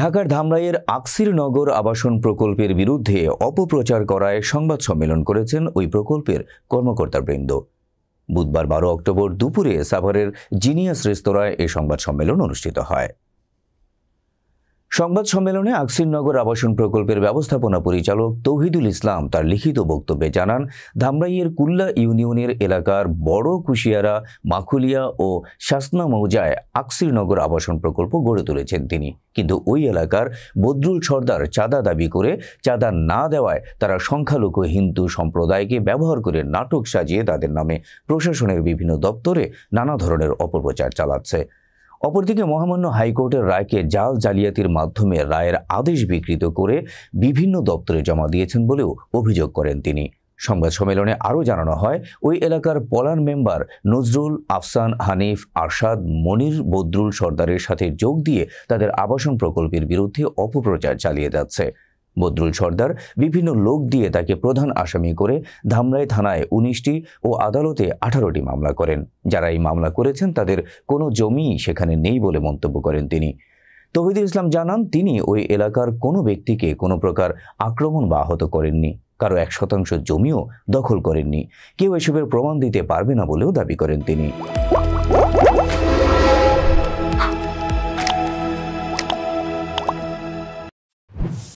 ঢাকার ধামরাইয়ের আকসিরনগর আবাসন প্রকল্পের বিরুদ্ধে অপপ্রচার করায় সংবাদ সম্মেলন করেছেন ওই প্রকল্পের কর্মকর্তাবৃন্দ বুধবার বারো অক্টোবর দুপুরে সাভারের জিনিয়াস রেস্তোরাঁয় এ সংবাদ সম্মেলন অনুষ্ঠিত হয় সংবাদ সম্মেলনে আকসিনগর আবাসন প্রকল্পের ব্যবস্থাপনা পরিচালক তৌহিদুল ইসলাম তার লিখিত বক্তব্যে জানান ধামরাইয়ের কুল্লা ইউনিয়নের এলাকার বড় কুশিয়ারা মাখুলিয়া ও শাসনা মৌজায় আকসিরনগর আবাসন প্রকল্প গড়ে তুলেছেন তিনি কিন্তু ওই এলাকার বদরুল সর্দার চাঁদা দাবি করে চাঁদা না দেওয়ায় তারা সংখ্যালঘু হিন্দু সম্প্রদায়কে ব্যবহার করে নাটক সাজিয়ে তাদের নামে প্রশাসনের বিভিন্ন দপ্তরে নানা ধরনের অপপ্রচার চালাচ্ছে অপরদিকে মহামান্য হাইকোর্টের রায়কে জাল জালিয়াতির মাধ্যমে রায়ের আদেশ বিকৃত করে বিভিন্ন দপ্তরে জমা দিয়েছেন বলেও অভিযোগ করেন তিনি সংবাদ সম্মেলনে আরও জানানো হয় ওই এলাকার পলান মেম্বার নজরুল আফসান হানিফ আরশাদ মনির বদরুল সর্দারের সাথে যোগ দিয়ে তাদের আবাসন প্রকল্পের বিরুদ্ধে অপপ্রচার চালিয়ে যাচ্ছে বদরুল সর্দার বিভিন্ন লোক দিয়ে তাকে প্রধান আসামি করে ধামরাই থানায় উনিশটি ও আদালতে আঠারোটি মামলা করেন যারা এই মামলা করেছেন তাদের কোনো জমি সেখানে নেই বলে মন্তব্য করেন তিনি তহিদুল ইসলাম জানান তিনি ওই এলাকার কোনো ব্যক্তিকে কোনো প্রকার আক্রমণ বা আহত করেননি কারো এক শতাংশ জমিও দখল করেননি কেউ এসবের প্রমাণ দিতে পারবে না বলেও দাবি করেন তিনি